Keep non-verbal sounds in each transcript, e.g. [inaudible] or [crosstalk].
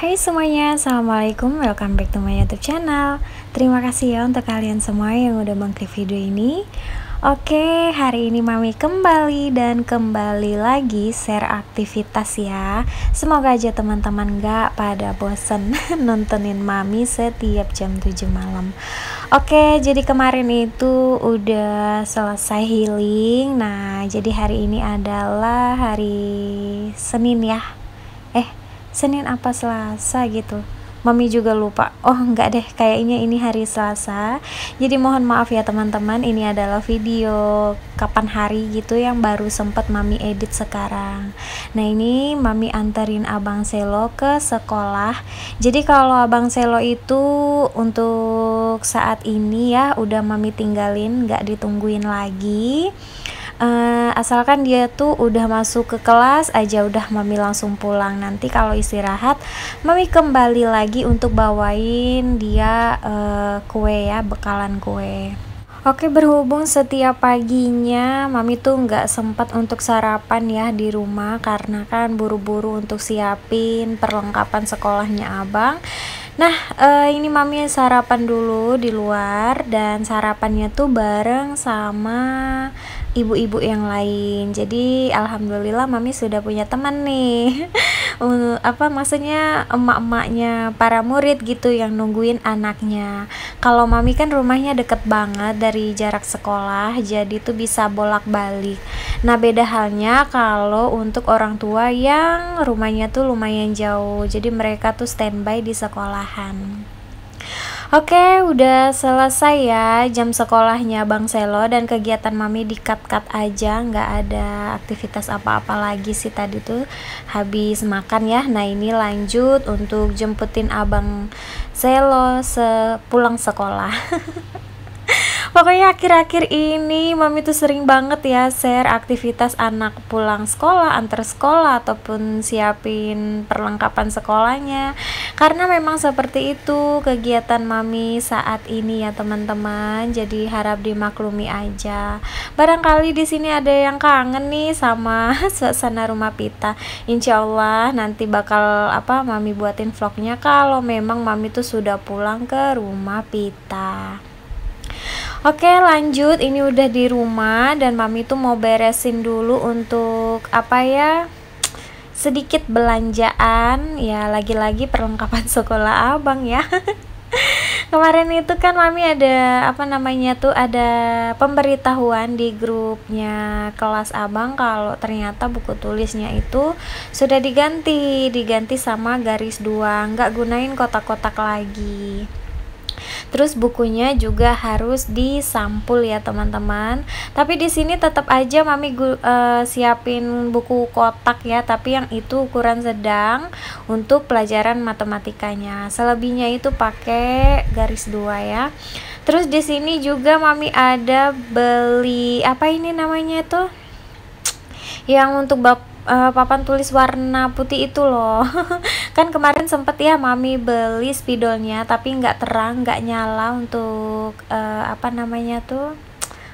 Hai semuanya, Assalamualaikum, welcome back to my youtube channel Terima kasih ya untuk kalian semua yang udah mengklik video ini Oke, hari ini Mami kembali dan kembali lagi share aktivitas ya Semoga aja teman-teman gak pada bosen [laughs] nontonin Mami setiap jam 7 malam Oke, jadi kemarin itu udah selesai healing Nah, jadi hari ini adalah hari Senin ya Eh, Senin apa Selasa gitu Mami juga lupa. Oh, enggak deh, kayaknya ini hari Selasa. Jadi mohon maaf ya teman-teman, ini adalah video kapan hari gitu yang baru sempat Mami edit sekarang. Nah, ini Mami anterin Abang Selo ke sekolah. Jadi kalau Abang Selo itu untuk saat ini ya udah Mami tinggalin, Enggak ditungguin lagi uh, asalkan dia tuh udah masuk ke kelas aja udah mami langsung pulang nanti kalau istirahat mami kembali lagi untuk bawain dia uh, kue ya bekalan kue Oke berhubung setiap paginya Mami tuh nggak sempat untuk sarapan ya di rumah Karena kan buru-buru untuk siapin perlengkapan sekolahnya abang Nah, eh, ini Mami sarapan dulu di luar dan sarapannya tuh bareng sama ibu-ibu yang lain. Jadi alhamdulillah mami sudah punya teman nih. [laughs] apa maksudnya emak-emaknya para murid gitu yang nungguin anaknya. Kalau mami kan rumahnya deket banget dari jarak sekolah, jadi tuh bisa bolak-balik. Nah, beda halnya kalau untuk orang tua yang rumahnya tuh lumayan jauh. Jadi mereka tuh standby di sekolahan. Oke, udah selesai ya jam sekolahnya Bang Selo dan kegiatan Mami di cut-cut aja, nggak ada aktivitas apa-apa lagi sih tadi tuh habis makan ya. Nah, ini lanjut untuk jemputin Abang Selo sepulang sekolah. [laughs] Pokoknya akhir-akhir ini mami tuh sering banget ya share aktivitas anak pulang sekolah, antar sekolah ataupun siapin perlengkapan sekolahnya. Karena memang seperti itu kegiatan mami saat ini ya teman-teman. Jadi harap dimaklumi aja. Barangkali di sini ada yang kangen nih sama [laughs] suasana rumah Pita. Insya Allah nanti bakal apa mami buatin vlognya kalau memang mami tuh sudah pulang ke rumah Pita. Oke lanjut ini udah di rumah dan mami tuh mau beresin dulu untuk apa ya sedikit belanjaan ya lagi-lagi perlengkapan [laughs] sekolah abang ya [laughs] kemarin itu kan mami ada apa namanya tuh ada pemberitahuan di grupnya kelas abang kalau ternyata buku tulisnya itu sudah diganti diganti sama garis dua nggak gunain kotak-kotak lagi Terus bukunya juga harus disampul ya teman-teman. Tapi di sini tetap aja mami uh, siapin buku kotak ya, tapi yang itu ukuran sedang untuk pelajaran matematikanya. Selebihnya itu pakai garis dua ya. Terus di sini juga mami ada beli apa ini namanya tuh? Yang untuk bab uh, papan tulis warna putih itu loh [laughs] kan kemarin sempet ya mami beli spidolnya tapi nggak terang nggak nyala untuk uh, apa namanya tuh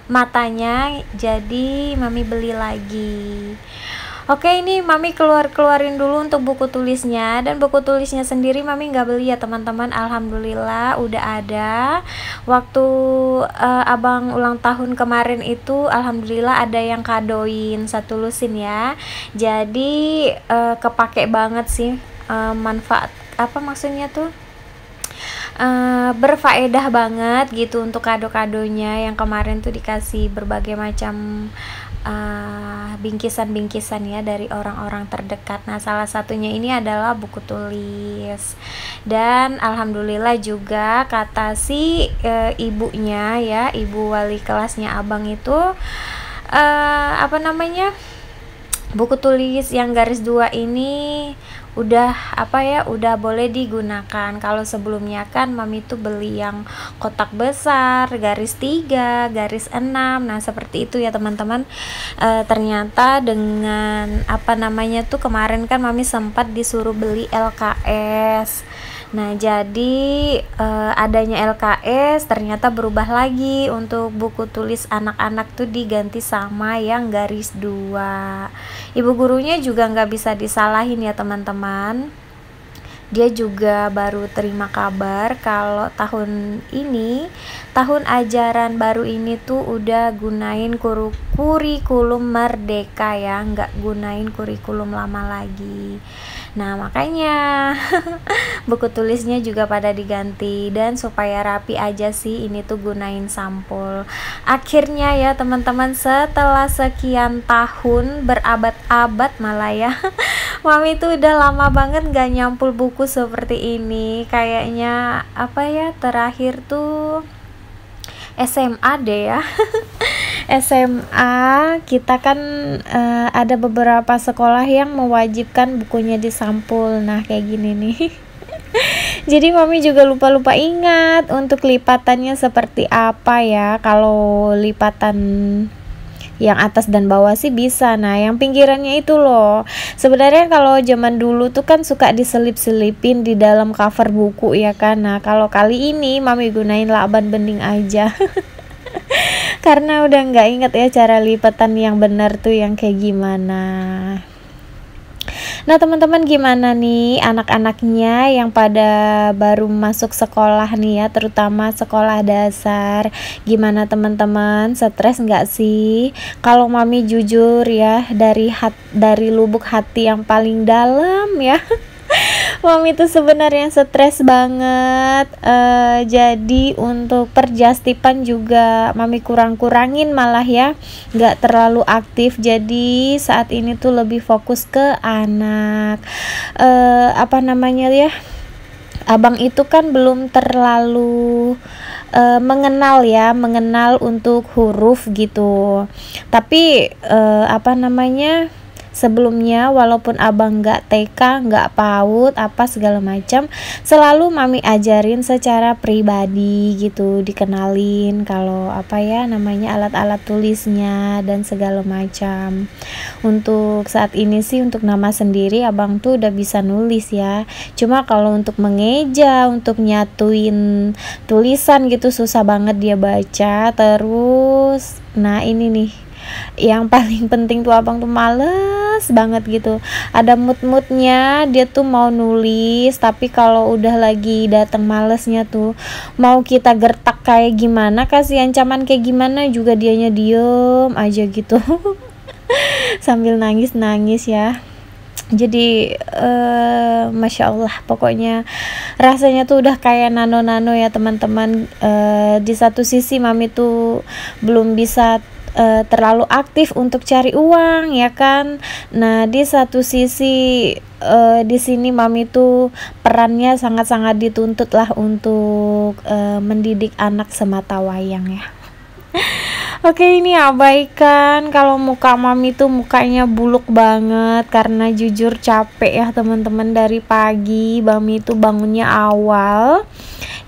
matanya jadi mami beli lagi Oke ini mami keluar keluarin dulu untuk buku tulisnya dan buku tulisnya sendiri mami nggak beli ya teman-teman alhamdulillah udah ada waktu uh, abang ulang tahun kemarin itu alhamdulillah ada yang kadoin satu lusin ya jadi uh, kepake banget sih uh, manfaat apa maksudnya tuh Eh, berfaedah banget gitu untuk kado-kadonya yang kemarin tuh dikasih berbagai macam bingkisan eh, bingkisan-bingkisan ya dari orang-orang terdekat. Nah, salah satunya ini adalah buku tulis. Dan alhamdulillah juga kata si uh, ibunya ya, ibu wali kelasnya Abang itu uh, apa namanya? Buku tulis yang garis dua ini udah apa ya udah boleh digunakan kalau sebelumnya kan mami tuh beli yang kotak besar garis 3 garis 6 nah seperti itu ya teman-teman e, ternyata dengan apa namanya tuh kemarin kan mami sempat disuruh beli LKS Nah, jadi eh, adanya LKS ternyata berubah lagi untuk buku tulis anak-anak tuh diganti sama yang garis dua. Ibu gurunya juga nggak bisa disalahin ya teman-teman. Dia juga baru terima kabar kalau tahun ini, tahun ajaran baru ini tuh udah gunain kuru kurikulum merdeka ya, nggak gunain kurikulum lama lagi. Nah, makanya [laughs] buku tulisnya juga pada diganti dan supaya rapi aja sih ini tuh gunain sampul. Akhirnya ya teman-teman setelah sekian tahun berabad-abad malah ya. [laughs] Mami tuh udah lama banget gak nyampul buku seperti ini. Kayaknya apa ya terakhir tuh SMA deh ya. [laughs] SMA kita kan uh, ada beberapa sekolah yang mewajibkan bukunya disampul nah kayak gini nih [laughs] jadi mami juga lupa-lupa ingat untuk lipatannya seperti apa ya kalau lipatan yang atas dan bawah sih bisa nah yang pinggirannya itu loh sebenarnya kalau zaman dulu tuh kan suka diselip-selipin di dalam cover buku ya kan nah kalau kali ini mami gunain lakban bening aja [laughs] [laughs] karena udah nggak inget ya cara lipatan yang benar tuh yang kayak gimana Nah teman-teman gimana nih anak-anaknya yang pada baru masuk sekolah nih ya terutama sekolah dasar Gimana teman-teman stres nggak sih? Kalau mami jujur ya dari hat dari lubuk hati yang paling dalam ya [laughs] Mami itu sebenarnya stres banget. Uh, jadi untuk perjastipan juga mami kurang-kurangin malah ya, nggak terlalu aktif. Jadi saat ini tuh lebih fokus ke anak. Uh, apa namanya ya? Abang itu kan belum terlalu eh, mengenal ya, mengenal untuk huruf gitu. Tapi apa namanya? sebelumnya walaupun abang gak TK gak PAUD apa segala macam selalu mami ajarin secara pribadi gitu dikenalin kalau apa ya namanya alat-alat tulisnya dan segala macam untuk saat ini sih untuk nama sendiri abang tuh udah bisa nulis ya cuma kalau untuk mengeja untuk nyatuin tulisan gitu susah banget dia baca terus nah ini nih yang [laughs] paling penting tuh abang tuh males males banget gitu ada mood-moodnya dia tuh mau nulis tapi kalau udah lagi dateng malesnya tuh mau kita gertak kayak gimana kasih ancaman kayak gimana juga dianya diem aja gitu [laughs] sambil nangis-nangis ya jadi uh, masya allah pokoknya rasanya tuh udah kayak nano nano ya teman-teman uh, di satu sisi mami tuh belum bisa e, terlalu aktif untuk cari uang ya kan. Nah, di satu sisi e, di sini mami tuh perannya sangat-sangat dituntut lah untuk e, mendidik anak semata wayang ya. Oke ini abaikan kalau muka mami tuh mukanya buluk banget karena jujur capek ya teman-teman dari pagi mami itu bangunnya awal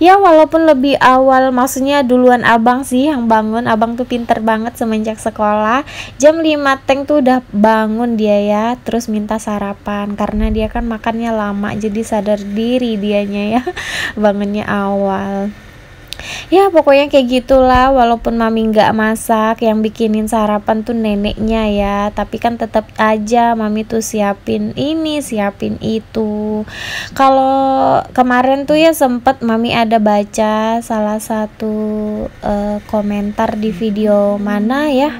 ya walaupun lebih awal maksudnya duluan abang sih yang bangun abang tuh pinter banget semenjak sekolah jam 5 teng tuh udah bangun dia ya terus minta sarapan karena dia kan makannya lama jadi sadar diri dianya ya [laughs] bangunnya awal ya pokoknya kayak gitulah walaupun mami nggak masak yang bikinin sarapan tuh neneknya ya tapi kan tetap aja mami tuh siapin ini siapin itu kalau kemarin tuh ya sempet mami ada baca salah satu uh, komentar di video mana ya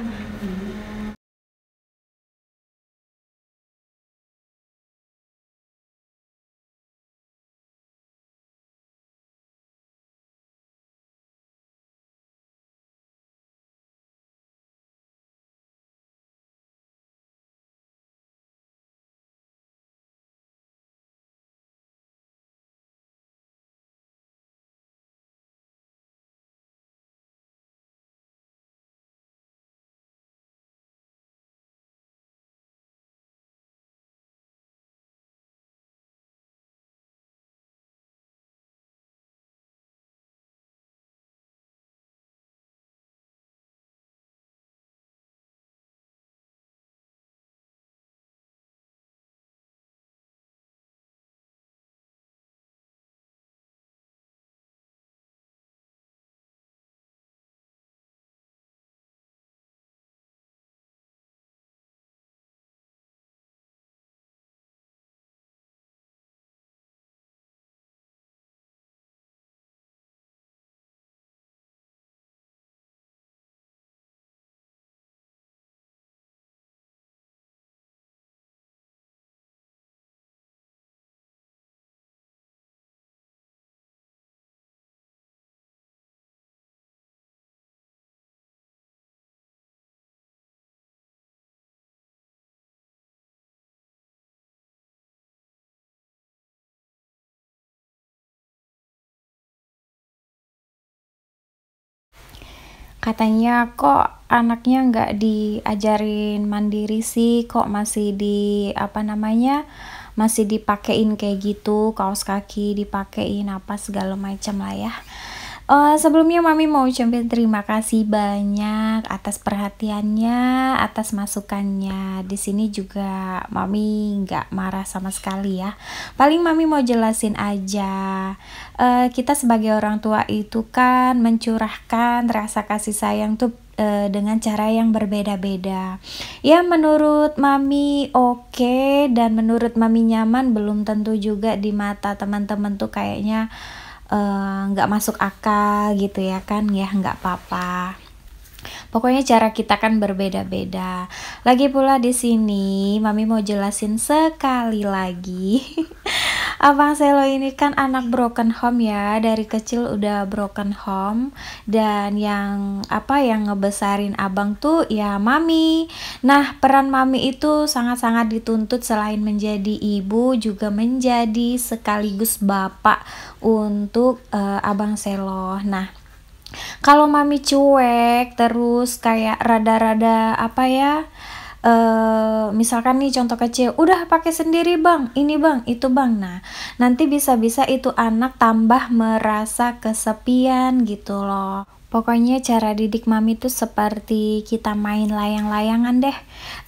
katanya kok anaknya nggak diajarin mandiri sih kok masih di apa namanya masih dipakein kayak gitu kaos kaki dipakein apa segala macam lah ya Uh, sebelumnya Mami mau ucapin terima kasih banyak atas perhatiannya, atas masukannya. Di sini juga Mami nggak marah sama sekali ya. Paling Mami mau jelasin aja. Uh, kita sebagai orang tua itu kan mencurahkan rasa kasih sayang tuh eh, dengan cara yang berbeda-beda. Ya menurut mami oke okay, dan menurut mami nyaman belum tentu juga di mata teman-teman tuh kayaknya Eh, nggak uh, masuk akal gitu ya kan ya nggak apa-apa Pokoknya cara kita kan berbeda-beda. Lagi pula di sini, Mami mau jelasin sekali lagi [laughs] Abang Selo ini kan anak broken home ya, dari kecil udah broken home dan yang apa yang ngebesarin abang tuh ya mami. Nah, peran mami itu sangat-sangat dituntut selain menjadi ibu juga menjadi sekaligus bapak untuk uh, abang Selo. Nah, kalau mami cuek terus kayak rada-rada apa ya? Eh, misalkan nih contoh kecil, udah pakai sendiri bang, ini bang, itu bang. Nah, nanti bisa-bisa itu anak tambah merasa kesepian gitu loh. Pokoknya cara didik mami tuh seperti kita main layang-layangan deh.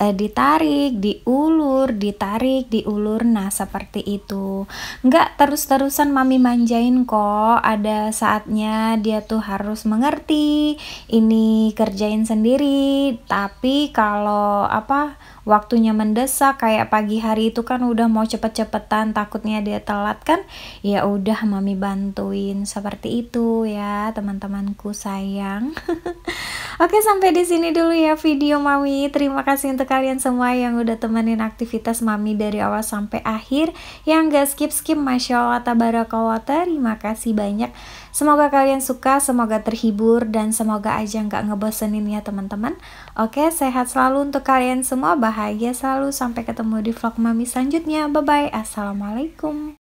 E, ditarik, diulur, ditarik, diulur. Nah, seperti itu. Nggak terus-terusan mami manjain kok. Ada saatnya dia tuh harus mengerti. Ini kerjain sendiri. Tapi kalau apa waktunya mendesak kayak pagi hari itu kan udah mau cepet-cepetan takutnya dia telat kan. Ya udah mami bantuin seperti itu ya teman-temanku sayang. [laughs] Oke, sampai di sini dulu ya video Mami. Terima kasih untuk kalian semua yang udah temenin aktivitas Mami dari awal sampai akhir. Yang gak skip-skip, Masya Allah, Tabarakallah, terima kasih banyak. Semoga kalian suka, semoga terhibur, dan semoga aja gak ngebosenin ya teman-teman. Oke, sehat selalu untuk kalian semua, bahagia selalu. Sampai ketemu di vlog Mami selanjutnya. Bye-bye, Assalamualaikum.